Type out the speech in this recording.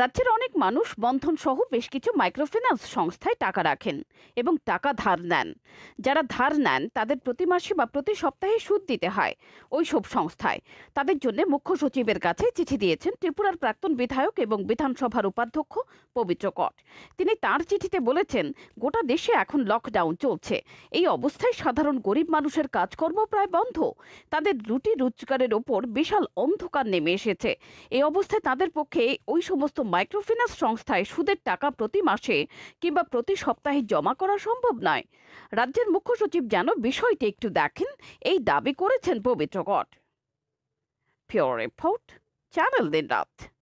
রাজ্যের অনেক মানুষ বন্ধন সহ বেশ কিছু মাইক্রোফিন্যান্স সংস্থায় টাকা রাখেন এবং টাকা ধার নেন যারা ধার নেন তাদের প্রতি মাসে বা প্রতি সপ্তাহে সুদ দিতে হয় ওই সব সংস্থায় তাদের জন্য মুখ্য সচিবের কাছে চিঠি দিয়েছেন ত্রিপুরার প্রাক্তন বিধায়ক এবং বিধানসভার উপাধ্যক্ষ পবিত্র কট তিনি তার চিঠিতে বলেছেন গোটা দেশে এখন লকডাউন চলছে এই অবস্থায় সাধারণ গরিব মানুষের কাজকর্ম প্রায় বন্ধ তাদের রুটি রোজগারের ওপর বিশাল অন্ধকার নেমে এসেছে এই অবস্থায় তাদের পক্ষে ওই সমস্ত মাইক্রোফিন্যান্স সংস্থায় সুদের টাকা প্রতি মাসে কিংবা প্রতি সপ্তাহে জমা করা সম্ভব নয় রাজ্যের মুখ্য সচিব যেন বিষয়টি একটু দেখেন এই দাবি করেছেন পবিত্র গড পিওর রিপোর্ট চ্যানেল দিন রাত